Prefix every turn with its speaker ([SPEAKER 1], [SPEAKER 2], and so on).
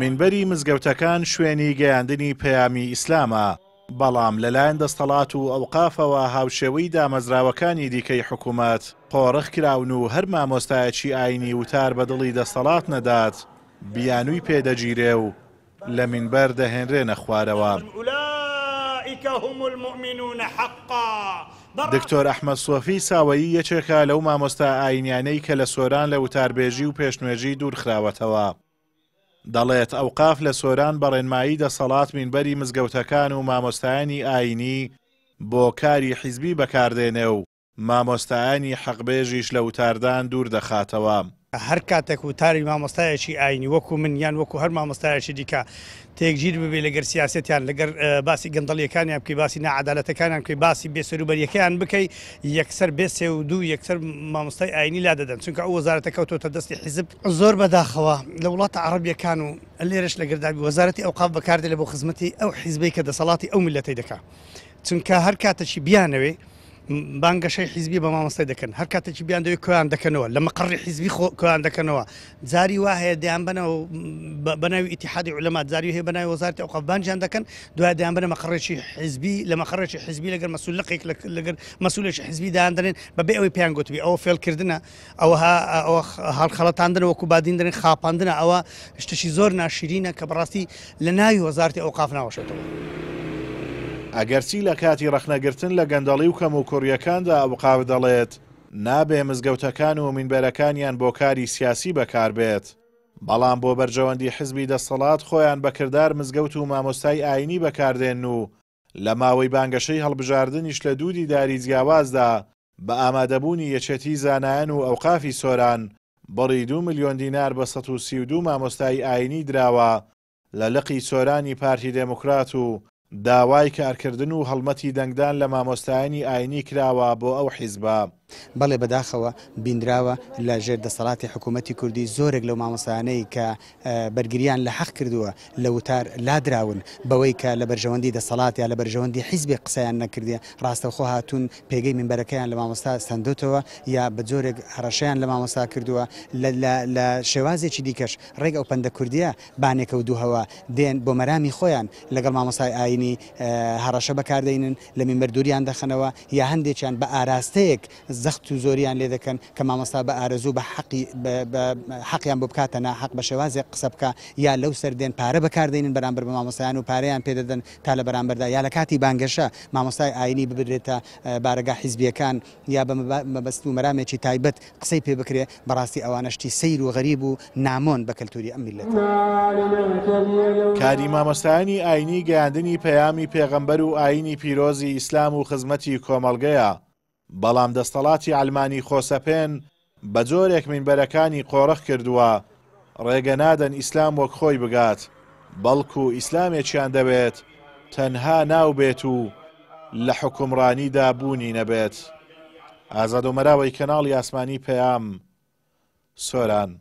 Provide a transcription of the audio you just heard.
[SPEAKER 1] منبەری مزگەوتەکان شوێنی گەیاندنی پەیامی ئیسلامە بەڵام لەلایەن دەستەڵات و ئەو قافەوە هاوشێوەی دامەزراوەکانی دیکەی حکوومەت قۆڕخ کراون و هەر مامۆستایەکی ئاینی وتار بەدڵی دەسەڵات نەدات بیانووی پێدەگیرێ و لە منبەر دەهێنرێنە خوارەوە.
[SPEAKER 2] ئولائیکە هم المؤمنون حقا
[SPEAKER 1] دکتۆر ئەحمەد سۆفی ساوەیی یەکێکە لەو مامۆستا ئاینیانەی کە لە سۆران لە وتاربێژی و پێشنوێژی دوورخراوەتەوە. دەڵێت ئەو قاف لە سۆران بەڕێنمایی دەسەڵات مینبەری مزگەوتەکان و مامۆستایانی ئاینی بۆ کاری حیزبی بەکاردێنێ و مامۆستایانی حەقبێژیش لە وتاردان دوور دەخاتەوە. هەر کاتێک و تاری
[SPEAKER 2] مامۆستایەکی ئاینی وەکو من یان وەکو هەر مامۆستایەکی دیکە تێکگیر ببێ لەگەر سیاستیان لەگەر باسی گەندڵیەکانیان بکەی باسی نعادالەتەکانیان کوی باسی بێسەروبەریەکەیان بکەی یەکسەر بێ سێ و دوو یەکسەر مامۆستای ئاینی لا دەدەن چونکە ئەو وەزارەتەکەوتۆتە دەستی حیزب زۆر بەداخەوە لە وڵاتە عربیەکان و لێرش لەگەردابی وەزارەتی ئەوقاف بەکاردێ لە بۆ خزمەتی ئەو حیزبەی کە دەسەڵاتی ئەو ملەتی دەکات چونکە هەر کاتەشی بیانەوەی بانگەشەی حیزبی بە مامۆستای دەکەن هەر کاتێکی بیان دەوێت کۆیان دەکەنەوە لە مەقڕی حیزبی کۆیان دەکەنەوە جاری وا هەیە دەیان بنەوە بەناوی ئیتحادی علەما جاری هەیە بەناوی وەزارتی ئەو قەبانجیان دەکەن دوای دەیان بنە مەقڕێکی حیزبی لە مەقڕێکی حیزبی لەگەر مەسولقێک لەگەر مەسولێکی حیزبی دایان دەنێن بەبێ ئەوەی پێیان گوتوی ئەوە فێلکردنە ئەوها هەڵخەڵەتاندن وەکو بادین دەرێن خاپاندنە ئەوە شتشی زۆر ناشرینە کە بەڕاستی لە ناوی وەزارتی ئەو قاف ناوەشێتەوە.
[SPEAKER 1] ئەگەرچی لە کاتی ڕخنەگرتن لە گەندەڵی و کەم و کوڕیەکاندا ئەوقاو دەڵێت نابێ مزگەوتەکان و منبەرەکانیان بۆ کاری سیاسی بەکاربێت. بەڵام بۆ بەرژەوەندی حزبی دەسەڵات خۆیان بەکردار مزگەوت و مامۆستای ئاینی بەکاردێن و لە ماوەی بانگەشەی هەڵبژاردنیش لە دوودی داری جیاوازدا بە ئامادەبوونی یەچەتی زانایان و ئەوقافی سۆران بڕی دو میلیۆن دینار بە 132 مامۆستای ئاینی دراوە لە لقی سۆرانی پارتی دێموکرات و داوای کارکردن و هەڵمەتی دەنگدان لە مامۆستایانی ئاینی کراوە بۆ ئەو حیزبە بەڵێ بەداخەوە بینراوە لە ژێر دەسەڵاتی حکوومەتتی کوردی زۆرێک لەو
[SPEAKER 3] مامەسانەی کە بەرگریان لە حەق کردووە لە وتار لادراون بەوەی کە لە بەرژەوەندی دەسەڵاتی لە بەرژەوەندی حیزبی قسەیان نەکردی ڕاستەخۆ هاتوون پێگەی منبەرەکەیان لە مامۆستا سندوتەوە یا بە جۆرێک هەڕەشیان لە مامۆستا کردووە لە شێوازێکی دیکەش ڕێک ئەو پندە کوردیە بانێکە و دووهەوە دێن بۆ مەرامی خۆیان لەگەڵ مامۆسای ئاینی هەڕەشە بەکاردێنن لە میمەردوریان دەخنەوە یا هەندێکیان بە ئاراستەیەک زەخت و زۆریان لێ دەکەن کە مامۆستا بە ئارزوو بە حەقیان بۆ بکاتەنا حەق بە شێوازێ قسە بکە یا لەو سەردێن پارە بەکاردێنن بەرامبەر بە مامۆستایان و پارەیان پێدەدەن تا لە بەرامبەردا یا لە کاتی بانگەشە مامۆستای ئاینی ببرێتە بارەگا حیزبیەکان یا بە مەبەست و مەرامێکی تایبەت قسەی پێ بکرێ بەڕاستی ئەوانەشتی سیر و غەریب و
[SPEAKER 1] نامۆن بە کەلتوری ئەمیل لێت کاری مامۆستایانی ئاینی گەاندنی پەیامی پێغەمبەر و ئاینی پیرۆزی ئیسلام و خزمەتی کۆمەلگەیە بەڵام دەستەڵاتی ئالمانی خۆسەپێن بە جۆرێک مینبەرەکانی قۆڕخ کردووە ڕێگە نادەن ئیسلام وەک خۆی بگات بەڵکو ئیسلامێکیان دەبێت تەنها ناو بێت و لە حکمڕانیدا بوونی نەبێت ئازادۆمەراوەی کەناڵی ئاسمانی پەیام سۆران